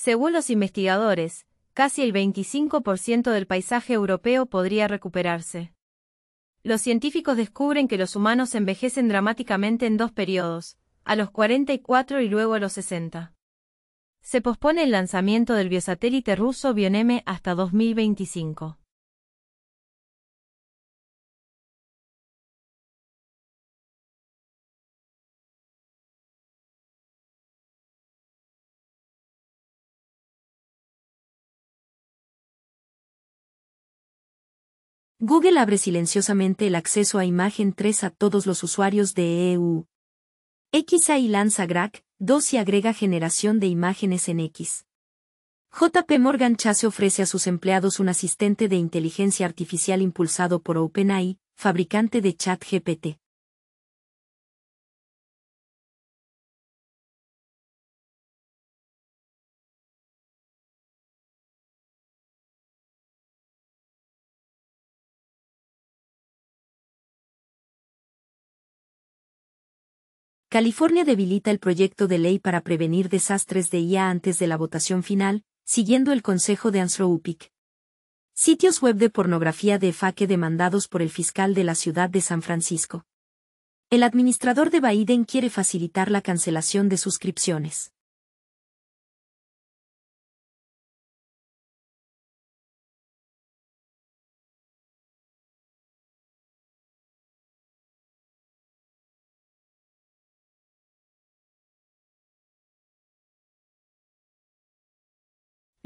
Según los investigadores, casi el 25% del paisaje europeo podría recuperarse. Los científicos descubren que los humanos envejecen dramáticamente en dos periodos, a los 44 y luego a los 60. Se pospone el lanzamiento del biosatélite ruso Bioneme hasta 2025. Google abre silenciosamente el acceso a imagen 3 a todos los usuarios de EU. XAI lanza GRAC 2 y agrega generación de imágenes en X. JP Morgan Chase ofrece a sus empleados un asistente de inteligencia artificial impulsado por OpenAI, fabricante de ChatGPT. California debilita el proyecto de ley para prevenir desastres de IA antes de la votación final, siguiendo el consejo de Ansroupic. Sitios web de pornografía de FAQ e demandados por el fiscal de la ciudad de San Francisco. El administrador de Biden quiere facilitar la cancelación de suscripciones.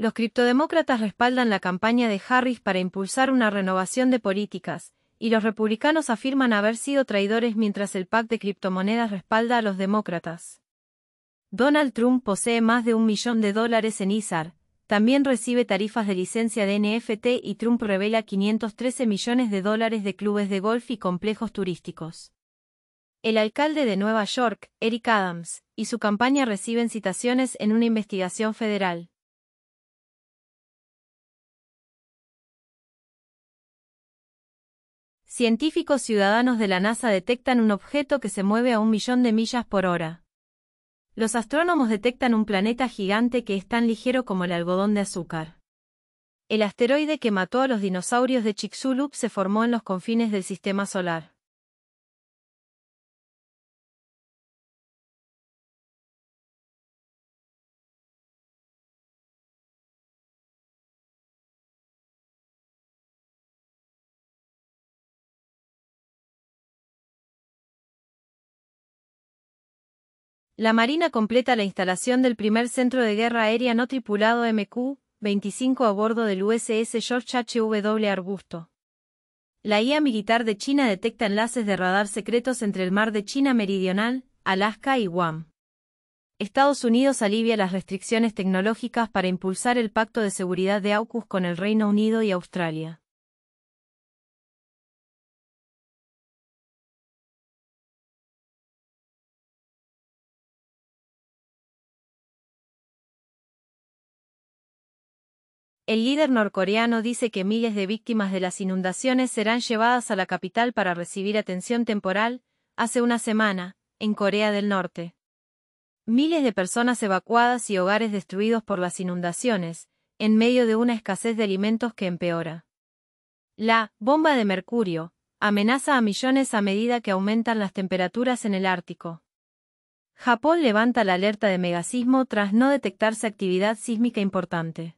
Los criptodemócratas respaldan la campaña de Harris para impulsar una renovación de políticas, y los republicanos afirman haber sido traidores mientras el pacto de criptomonedas respalda a los demócratas. Donald Trump posee más de un millón de dólares en ISAR, también recibe tarifas de licencia de NFT y Trump revela 513 millones de dólares de clubes de golf y complejos turísticos. El alcalde de Nueva York, Eric Adams, y su campaña reciben citaciones en una investigación federal. Científicos ciudadanos de la NASA detectan un objeto que se mueve a un millón de millas por hora. Los astrónomos detectan un planeta gigante que es tan ligero como el algodón de azúcar. El asteroide que mató a los dinosaurios de Chicxulub se formó en los confines del sistema solar. La Marina completa la instalación del primer centro de guerra aérea no tripulado MQ-25 a bordo del USS George H.W. Arbusto. La IA militar de China detecta enlaces de radar secretos entre el mar de China Meridional, Alaska y Guam. Estados Unidos alivia las restricciones tecnológicas para impulsar el Pacto de Seguridad de AUKUS con el Reino Unido y Australia. El líder norcoreano dice que miles de víctimas de las inundaciones serán llevadas a la capital para recibir atención temporal, hace una semana, en Corea del Norte. Miles de personas evacuadas y hogares destruidos por las inundaciones, en medio de una escasez de alimentos que empeora. La bomba de mercurio amenaza a millones a medida que aumentan las temperaturas en el Ártico. Japón levanta la alerta de megasismo tras no detectarse actividad sísmica importante.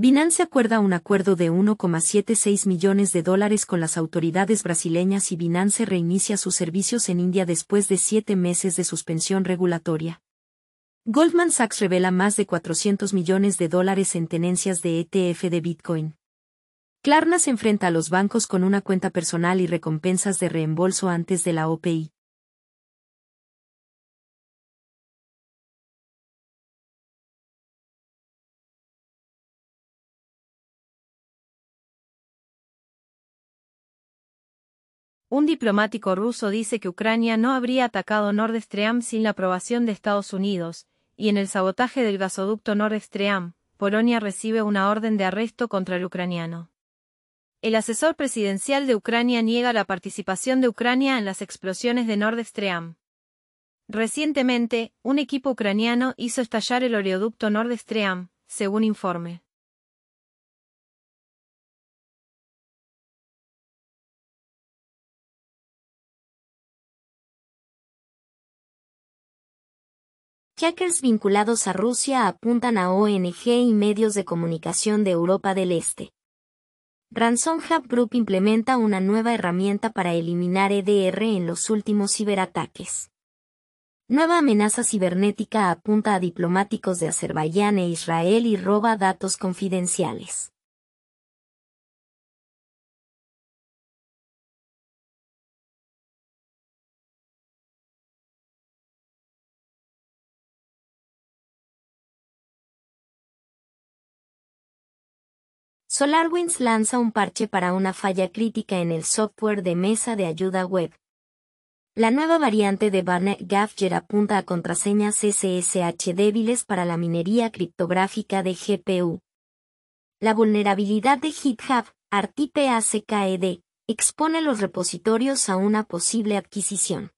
Binance acuerda un acuerdo de 1,76 millones de dólares con las autoridades brasileñas y Binance reinicia sus servicios en India después de siete meses de suspensión regulatoria. Goldman Sachs revela más de 400 millones de dólares en tenencias de ETF de Bitcoin. Klarna se enfrenta a los bancos con una cuenta personal y recompensas de reembolso antes de la OPI. Un diplomático ruso dice que Ucrania no habría atacado Nord Stream sin la aprobación de Estados Unidos, y en el sabotaje del gasoducto Nord Stream, Polonia recibe una orden de arresto contra el ucraniano. El asesor presidencial de Ucrania niega la participación de Ucrania en las explosiones de Nord Stream. Recientemente, un equipo ucraniano hizo estallar el oleoducto Nord Stream, según informe. Hackers vinculados a Rusia apuntan a ONG y medios de comunicación de Europa del Este. Ransom Hub Group implementa una nueva herramienta para eliminar EDR en los últimos ciberataques. Nueva amenaza cibernética apunta a diplomáticos de Azerbaiyán e Israel y roba datos confidenciales. SolarWinds lanza un parche para una falla crítica en el software de mesa de ayuda web. La nueva variante de Barnet Gafger apunta a contraseñas SSH débiles para la minería criptográfica de GPU. La vulnerabilidad de GitHub, ArtiPACKED, expone los repositorios a una posible adquisición.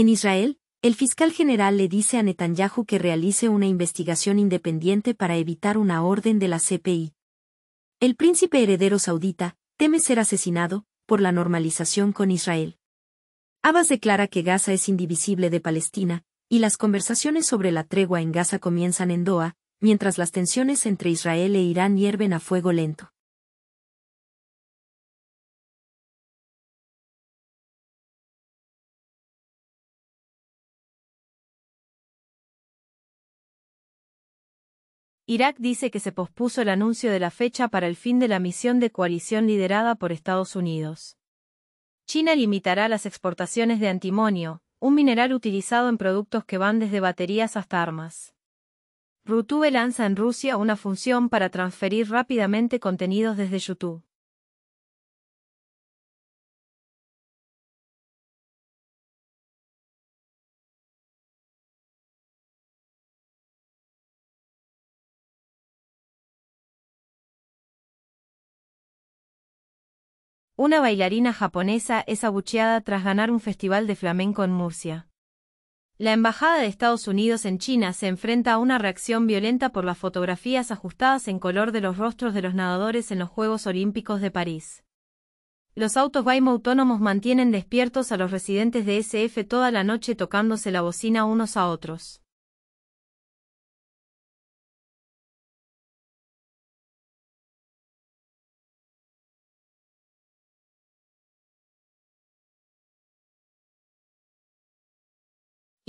En Israel, el fiscal general le dice a Netanyahu que realice una investigación independiente para evitar una orden de la CPI. El príncipe heredero saudita teme ser asesinado por la normalización con Israel. Abbas declara que Gaza es indivisible de Palestina, y las conversaciones sobre la tregua en Gaza comienzan en Doha, mientras las tensiones entre Israel e Irán hierven a fuego lento. Irak dice que se pospuso el anuncio de la fecha para el fin de la misión de coalición liderada por Estados Unidos. China limitará las exportaciones de antimonio, un mineral utilizado en productos que van desde baterías hasta armas. Rutube lanza en Rusia una función para transferir rápidamente contenidos desde YouTube. Una bailarina japonesa es abucheada tras ganar un festival de flamenco en Murcia. La Embajada de Estados Unidos en China se enfrenta a una reacción violenta por las fotografías ajustadas en color de los rostros de los nadadores en los Juegos Olímpicos de París. Los autos Vaimo autónomos mantienen despiertos a los residentes de SF toda la noche tocándose la bocina unos a otros.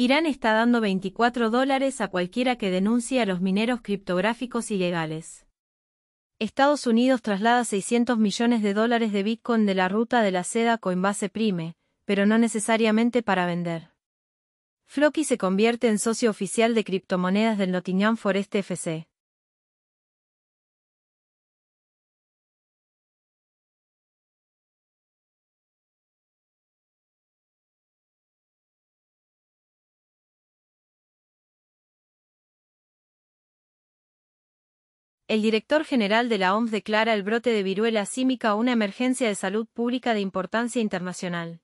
Irán está dando 24 dólares a cualquiera que denuncie a los mineros criptográficos ilegales. Estados Unidos traslada 600 millones de dólares de Bitcoin de la ruta de la seda Coinbase Prime, pero no necesariamente para vender. Floki se convierte en socio oficial de criptomonedas del Nottingham Forest FC. el director general de la OMS declara el brote de viruela símica una emergencia de salud pública de importancia internacional.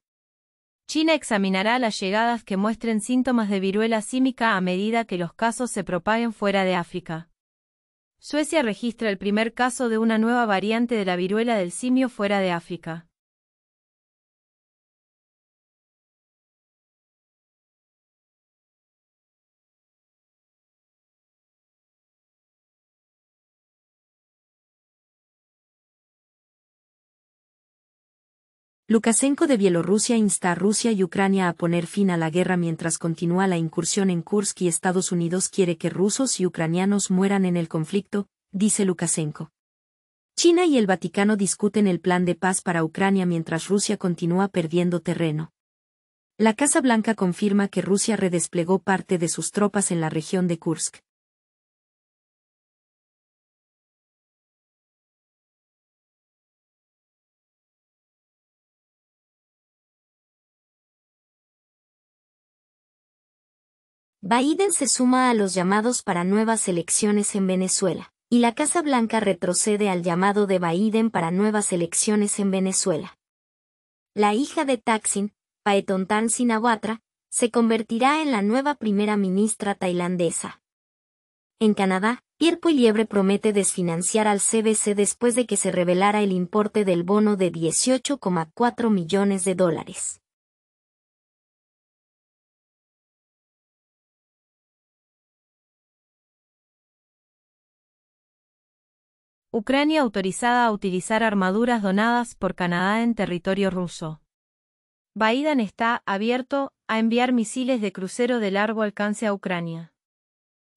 China examinará las llegadas que muestren síntomas de viruela símica a medida que los casos se propaguen fuera de África. Suecia registra el primer caso de una nueva variante de la viruela del simio fuera de África. Lukashenko de Bielorrusia insta a Rusia y Ucrania a poner fin a la guerra mientras continúa la incursión en Kursk y Estados Unidos quiere que rusos y ucranianos mueran en el conflicto, dice Lukashenko. China y el Vaticano discuten el plan de paz para Ucrania mientras Rusia continúa perdiendo terreno. La Casa Blanca confirma que Rusia redesplegó parte de sus tropas en la región de Kursk. Biden se suma a los llamados para nuevas elecciones en Venezuela, y la Casa Blanca retrocede al llamado de Biden para nuevas elecciones en Venezuela. La hija de Thaksin, Paetontan Sinawatra, se convertirá en la nueva primera ministra tailandesa. En Canadá, y Liebre promete desfinanciar al CBC después de que se revelara el importe del bono de 18,4 millones de dólares. Ucrania autorizada a utilizar armaduras donadas por Canadá en territorio ruso. Biden está abierto a enviar misiles de crucero de largo alcance a Ucrania.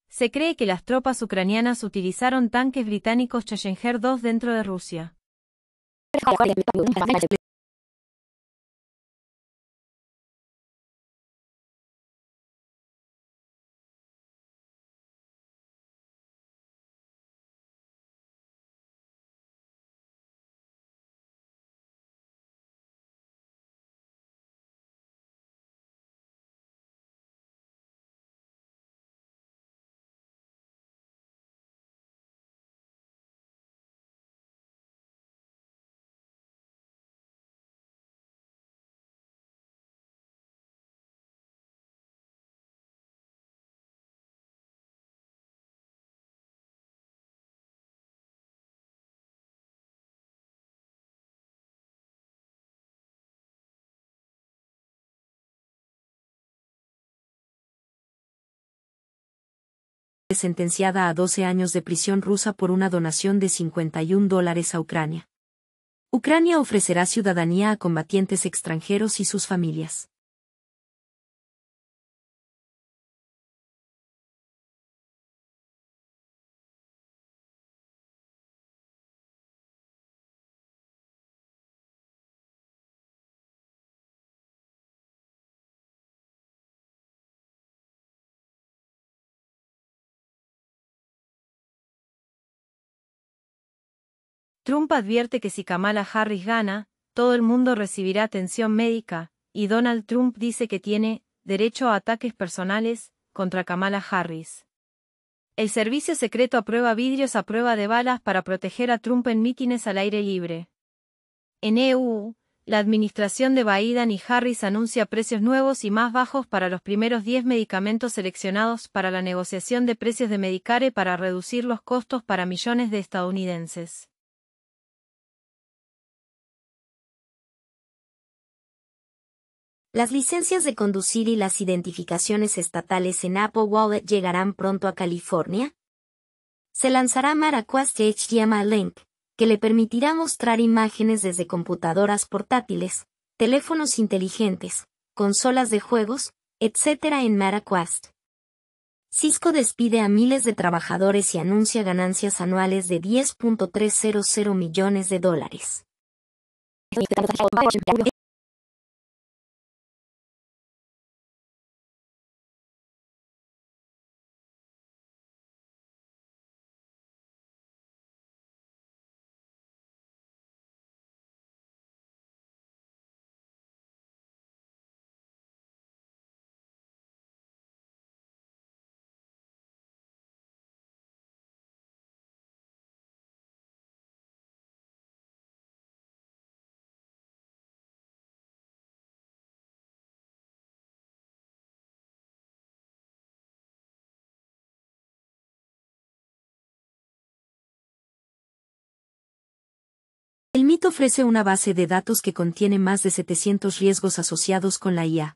Se cree que las tropas ucranianas utilizaron tanques británicos Challenger 2 dentro de Rusia. sentenciada a 12 años de prisión rusa por una donación de 51 dólares a Ucrania. Ucrania ofrecerá ciudadanía a combatientes extranjeros y sus familias. Trump advierte que si Kamala Harris gana, todo el mundo recibirá atención médica, y Donald Trump dice que tiene derecho a ataques personales contra Kamala Harris. El servicio secreto aprueba vidrios a prueba de balas para proteger a Trump en mítines al aire libre. En EU, la administración de Biden y Harris anuncia precios nuevos y más bajos para los primeros 10 medicamentos seleccionados para la negociación de precios de Medicare para reducir los costos para millones de estadounidenses. Las licencias de conducir y las identificaciones estatales en Apple Wallet llegarán pronto a California. Se lanzará Maraquast HDMI Link, que le permitirá mostrar imágenes desde computadoras portátiles, teléfonos inteligentes, consolas de juegos, etc. en MaraQuest. Cisco despide a miles de trabajadores y anuncia ganancias anuales de 10.300 millones de dólares. MIT ofrece una base de datos que contiene más de 700 riesgos asociados con la IA.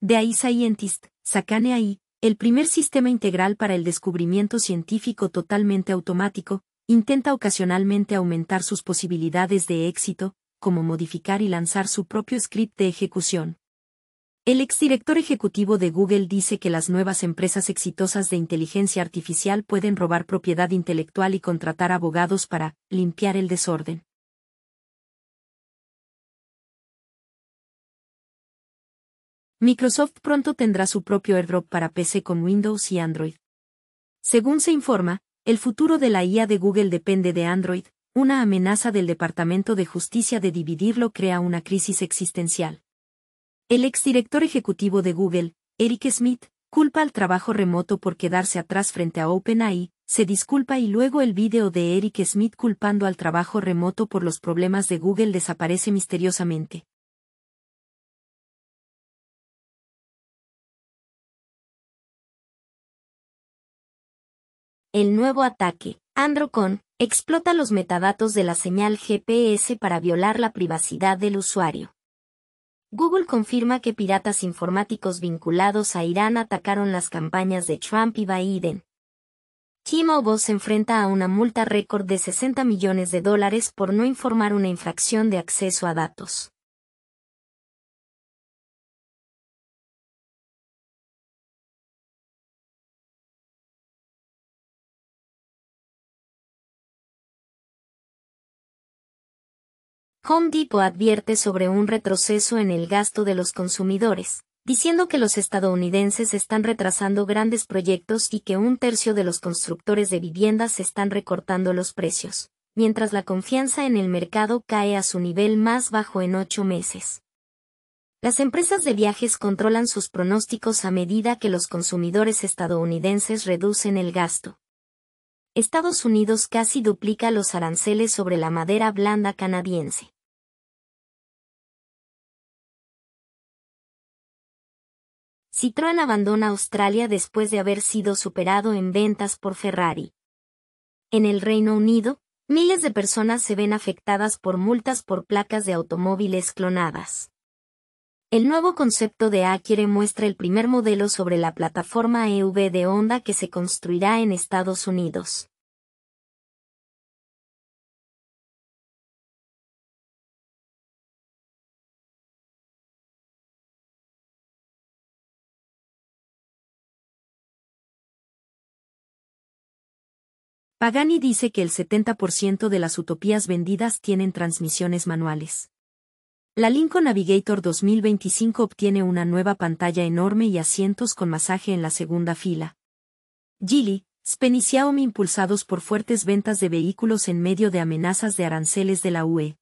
De ahí Scientist, sacane AI, el primer sistema integral para el descubrimiento científico totalmente automático, intenta ocasionalmente aumentar sus posibilidades de éxito, como modificar y lanzar su propio script de ejecución. El exdirector ejecutivo de Google dice que las nuevas empresas exitosas de inteligencia artificial pueden robar propiedad intelectual y contratar abogados para limpiar el desorden. Microsoft pronto tendrá su propio airdrop para PC con Windows y Android. Según se informa, el futuro de la IA de Google depende de Android, una amenaza del Departamento de Justicia de dividirlo crea una crisis existencial. El exdirector ejecutivo de Google, Eric Smith, culpa al trabajo remoto por quedarse atrás frente a OpenAI, se disculpa y luego el vídeo de Eric Smith culpando al trabajo remoto por los problemas de Google desaparece misteriosamente. El nuevo ataque, Androcon, explota los metadatos de la señal GPS para violar la privacidad del usuario. Google confirma que piratas informáticos vinculados a Irán atacaron las campañas de Trump y Biden. t se enfrenta a una multa récord de 60 millones de dólares por no informar una infracción de acceso a datos. Home Depot advierte sobre un retroceso en el gasto de los consumidores, diciendo que los estadounidenses están retrasando grandes proyectos y que un tercio de los constructores de viviendas están recortando los precios, mientras la confianza en el mercado cae a su nivel más bajo en ocho meses. Las empresas de viajes controlan sus pronósticos a medida que los consumidores estadounidenses reducen el gasto, Estados Unidos casi duplica los aranceles sobre la madera blanda canadiense. Citroën abandona Australia después de haber sido superado en ventas por Ferrari. En el Reino Unido, miles de personas se ven afectadas por multas por placas de automóviles clonadas. El nuevo concepto de Akire muestra el primer modelo sobre la plataforma EV de Honda que se construirá en Estados Unidos. Pagani dice que el 70% de las utopías vendidas tienen transmisiones manuales. La Lincoln Navigator 2025 obtiene una nueva pantalla enorme y asientos con masaje en la segunda fila. Gili, Spen impulsados por fuertes ventas de vehículos en medio de amenazas de aranceles de la UE.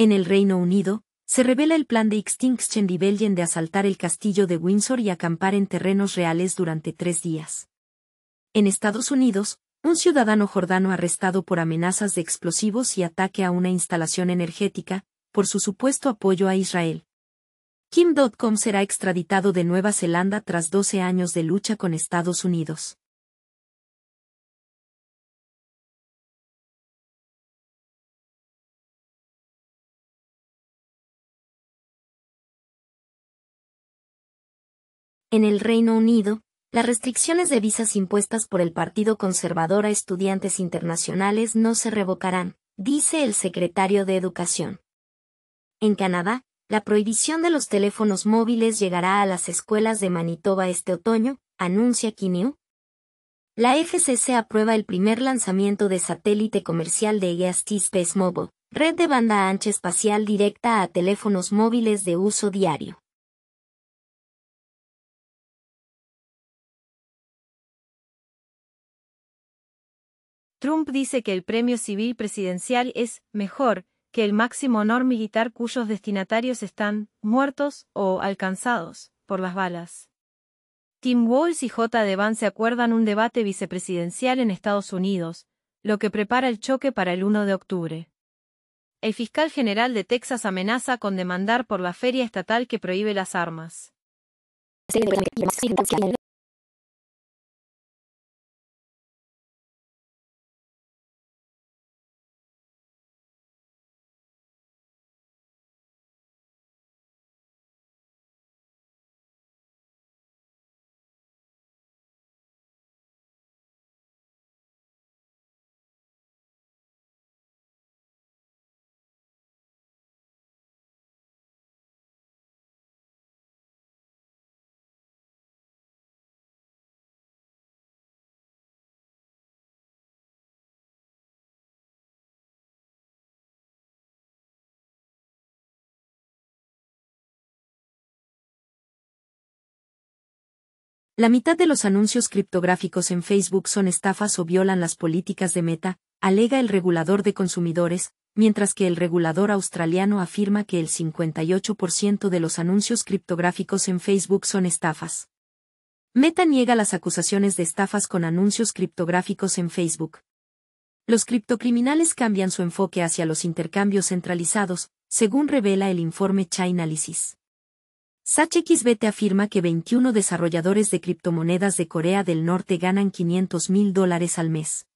En el Reino Unido, se revela el plan de Extinction Rebellion de asaltar el castillo de Windsor y acampar en terrenos reales durante tres días. En Estados Unidos, un ciudadano jordano arrestado por amenazas de explosivos y ataque a una instalación energética, por su supuesto apoyo a Israel. Kim.com será extraditado de Nueva Zelanda tras 12 años de lucha con Estados Unidos. En el Reino Unido, las restricciones de visas impuestas por el Partido Conservador a estudiantes internacionales no se revocarán, dice el secretario de Educación. En Canadá, la prohibición de los teléfonos móviles llegará a las escuelas de Manitoba este otoño, anuncia Kinew. La FCC aprueba el primer lanzamiento de satélite comercial de EST Space Mobile, red de banda ancha espacial directa a teléfonos móviles de uso diario. Trump dice que el premio civil presidencial es mejor que el máximo honor militar cuyos destinatarios están muertos o alcanzados por las balas. Tim Walls y J. Devan se acuerdan un debate vicepresidencial en Estados Unidos, lo que prepara el choque para el 1 de octubre. El fiscal general de Texas amenaza con demandar por la feria estatal que prohíbe las armas. Este La mitad de los anuncios criptográficos en Facebook son estafas o violan las políticas de Meta, alega el regulador de consumidores, mientras que el regulador australiano afirma que el 58% de los anuncios criptográficos en Facebook son estafas. Meta niega las acusaciones de estafas con anuncios criptográficos en Facebook. Los criptocriminales cambian su enfoque hacia los intercambios centralizados, según revela el informe Chainalysis. SachXBT afirma que 21 desarrolladores de criptomonedas de Corea del Norte ganan 500 mil dólares al mes.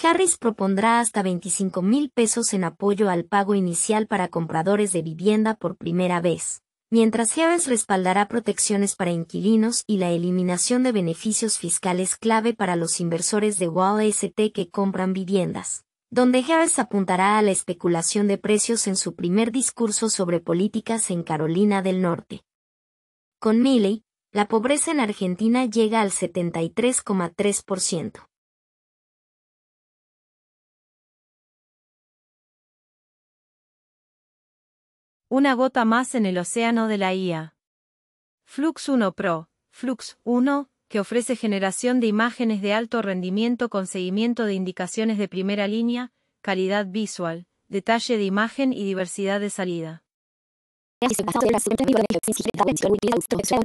Harris propondrá hasta 25 mil pesos en apoyo al pago inicial para compradores de vivienda por primera vez, mientras Harris respaldará protecciones para inquilinos y la eliminación de beneficios fiscales clave para los inversores de Wall St que compran viviendas donde Harris apuntará a la especulación de precios en su primer discurso sobre políticas en Carolina del Norte. Con Milley, la pobreza en Argentina llega al 73,3%. Una gota más en el océano de la IA. Flux 1 Pro, Flux 1, que ofrece generación de imágenes de alto rendimiento con seguimiento de indicaciones de primera línea, calidad visual, detalle de imagen y diversidad de salida.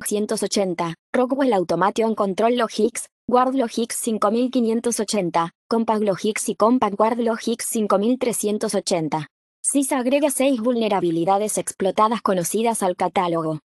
180. Rockwell Automation Control Logics, 5580, Compact Logics y Compact Guard Logics 5380. CIS agrega 6 vulnerabilidades explotadas conocidas al catálogo.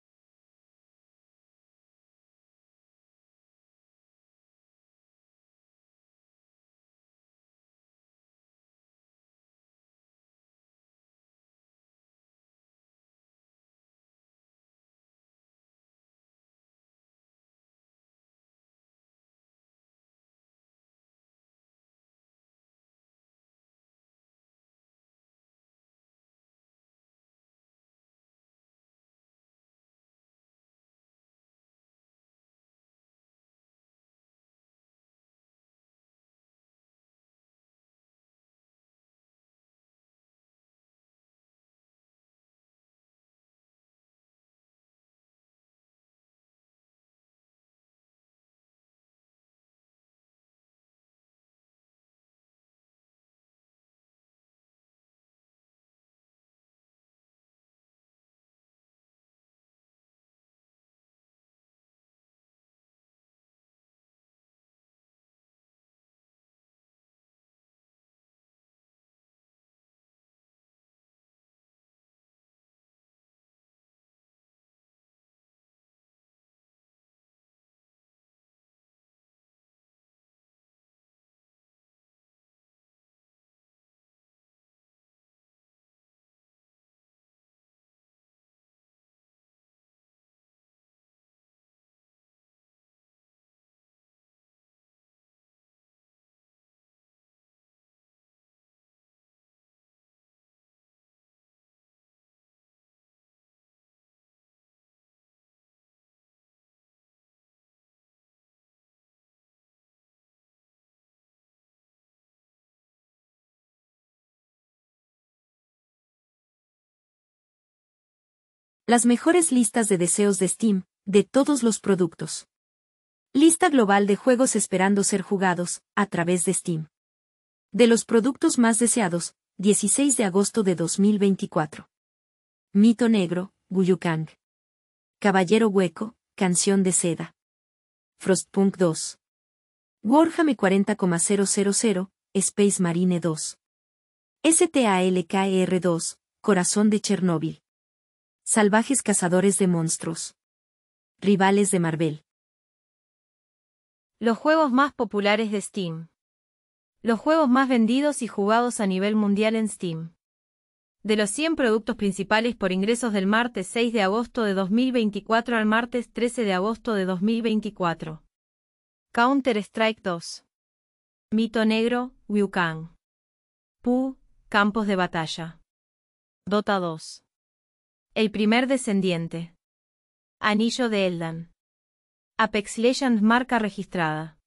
Las mejores listas de deseos de Steam, de todos los productos. Lista global de juegos esperando ser jugados, a través de Steam. De los productos más deseados, 16 de agosto de 2024. Mito Negro, Guyukang. Caballero Hueco, Canción de Seda. Frostpunk 2. Warhammer 40,000, Space Marine 2. STALKR e 2, Corazón de Chernóbil. Salvajes cazadores de monstruos. Rivales de Marvel. Los juegos más populares de Steam. Los juegos más vendidos y jugados a nivel mundial en Steam. De los 100 productos principales por ingresos del martes 6 de agosto de 2024 al martes 13 de agosto de 2024. Counter-Strike 2. Mito Negro, Wukong. Pu, Campos de Batalla. Dota 2. El primer descendiente. Anillo de Eldan. Apex Legend marca registrada.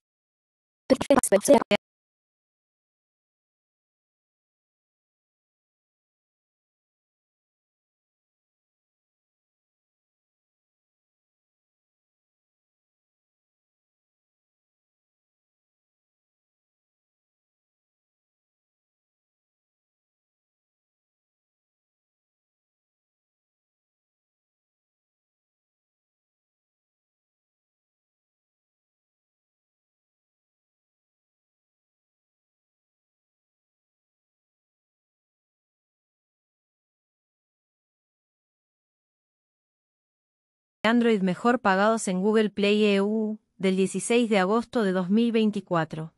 Android mejor pagados en Google Play EU, del 16 de agosto de 2024.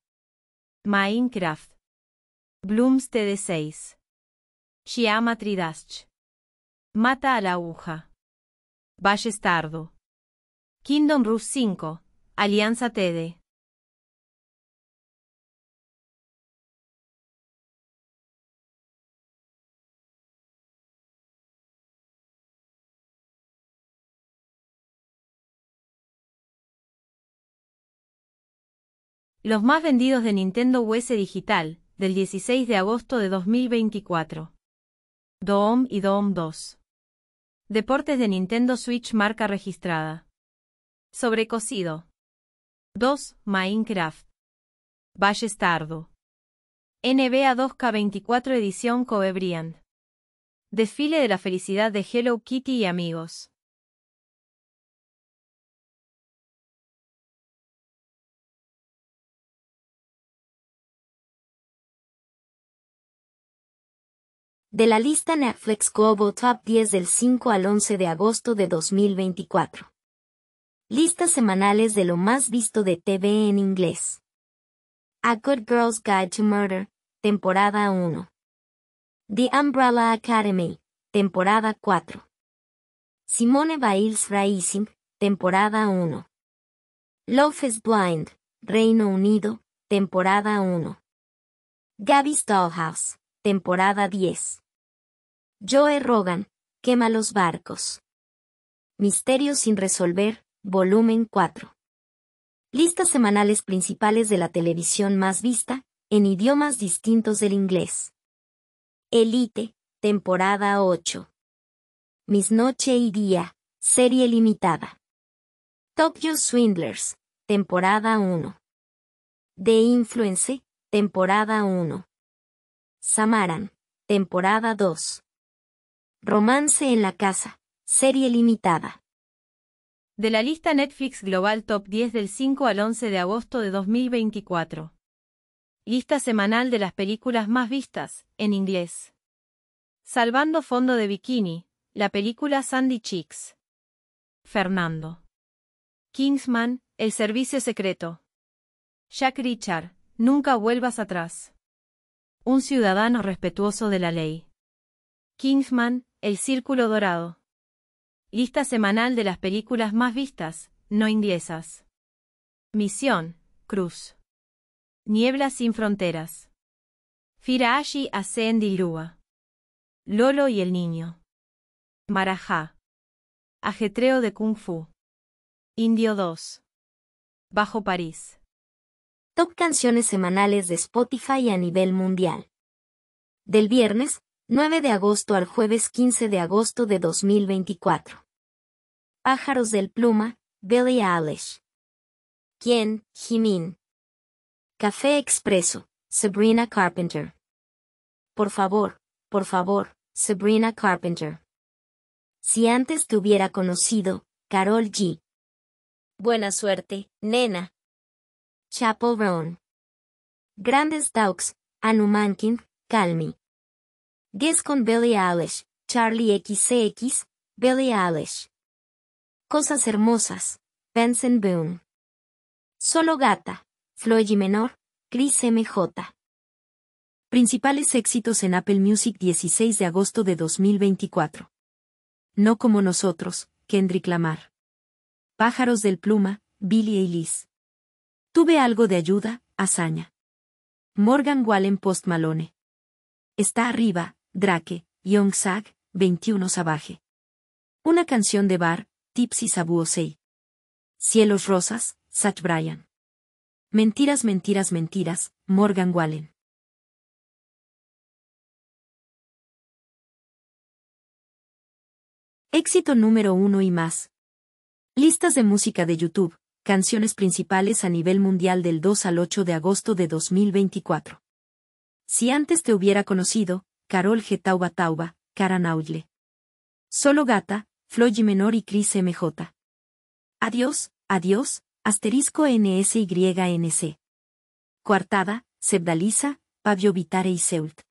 Minecraft. Blooms TD6. Chiama Tridash. Mata a la aguja. Ballestardo. Kingdom Rush 5. Alianza TD. Los más vendidos de Nintendo US Digital, del 16 de agosto de 2024. Doom y Doom 2. Deportes de Nintendo Switch marca registrada. Sobrecocido. 2. Minecraft. Ballestardo. NBA 2K24 edición Kobe Bryant. Desfile de la felicidad de Hello Kitty y amigos. de la lista Netflix Global Top 10 del 5 al 11 de agosto de 2024. Listas semanales de lo más visto de TV en inglés. A Good Girl's Guide to Murder, temporada 1. The Umbrella Academy, temporada 4. Simone Biles Rising, temporada 1. Love is Blind, Reino Unido, temporada 1. Gabby's Dollhouse, temporada 10. Joe Rogan, Quema los barcos. Misterios sin resolver, volumen 4. Listas semanales principales de la televisión más vista, en idiomas distintos del inglés. Elite, temporada 8. Mis Noche y Día, serie limitada. Tokyo Swindlers, temporada 1. The Influence, temporada 1. Samaran, temporada 2. Romance en la casa. Serie limitada. De la lista Netflix Global Top 10 del 5 al 11 de agosto de 2024. Lista semanal de las películas más vistas, en inglés. Salvando Fondo de Bikini, la película Sandy Chicks. Fernando. Kingsman, El Servicio Secreto. Jack Richard, Nunca vuelvas atrás. Un ciudadano respetuoso de la ley. Kingsman, El Círculo Dorado. Lista semanal de las películas más vistas, no inglesas. Misión, Cruz. Nieblas sin fronteras. Firaashi a Lua. Lolo y el niño. Marajá. Ajetreo de Kung Fu. Indio 2. Bajo París. Top canciones semanales de Spotify a nivel mundial. Del viernes 9 de agosto al jueves 15 de agosto de 2024. Pájaros del Pluma, Billy Eilish. ¿Quién, Jimin. Café Expreso, Sabrina Carpenter. Por favor, por favor, Sabrina Carpenter. Si antes te hubiera conocido, Carol G. Buena suerte, nena. Chapel Roan. Grandes Dogs, Anumankin, Calmi. 10 con Billie Eilish, Charlie XCX, Billie Eilish. Cosas hermosas, Benson Boone. Solo Gata, Floyd Menor, Chris MJ. Principales éxitos en Apple Music 16 de agosto de 2024. No como nosotros, Kendrick Lamar. Pájaros del Pluma, Billie Eilish. Tuve algo de ayuda, hazaña. Morgan Wallen Post Malone. Está arriba, Drake, Young Sack, 21 Sabaje. Una canción de Bar, Tipsy Sabuosei. Cielos Rosas, Sach Bryan. Mentiras, mentiras, mentiras, Morgan Wallen. Éxito número uno y más. Listas de música de YouTube, canciones principales a nivel mundial del 2 al 8 de agosto de 2024. Si antes te hubiera conocido, Carol G. Tauba Tauba, Cara Solo Gata, Floji Menor y Cris MJ. Adiós, adiós, asterisco NSYNC. Coartada, Sebdalisa, Pabio Vitare y Seult.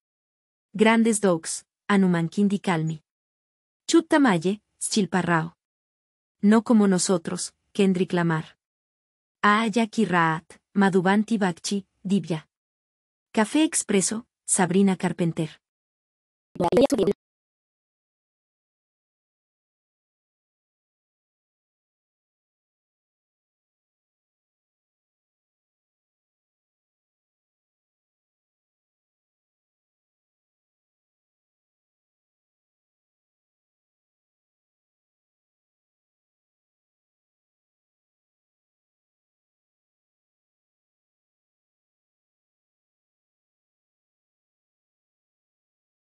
Grandes Dogs, Anumankindi Calmi. Chutamaye, Schilparrao. No como nosotros, Kendrick Lamar. Aayaki ah, Raat, Madubanti Bakchi, Divya. Café Expreso, Sabrina Carpenter. Bahía